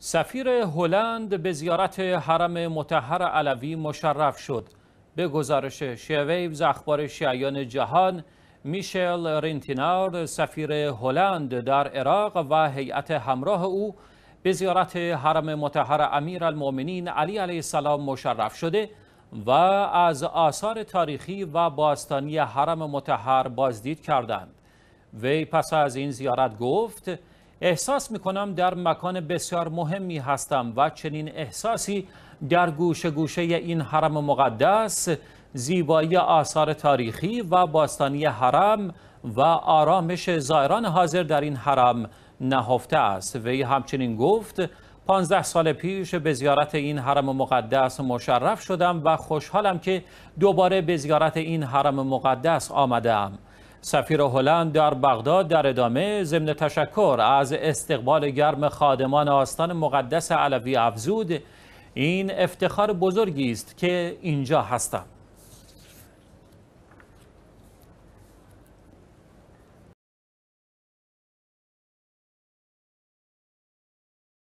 سفیر هلند به زیارت حرم متحر علوی مشرف شد. به گزارش شیویوز اخبار شیعان جهان، میشل رینتینار سفیر هلند در عراق و هیئت همراه او به زیارت حرم متحر امیر المومنین علی علیه السلام مشرف شده و از آثار تاریخی و باستانی حرم متحر بازدید کردند. وی پس از این زیارت گفت، احساس می کنم در مکان بسیار مهمی هستم و چنین احساسی در گوشه گوشه این حرم مقدس زیبایی آثار تاریخی و باستانی حرم و آرامش زائران حاضر در این حرم نهفته است وی همچنین گفت 15 سال پیش به زیارت این حرم مقدس مشرف شدم و خوشحالم که دوباره به زیارت این حرم مقدس آمدم سفیر هلند در بغداد در ادامه ضمن تشکر از استقبال گرم خادمان آستان مقدس علوی افزود این افتخار بزرگی است که اینجا هستم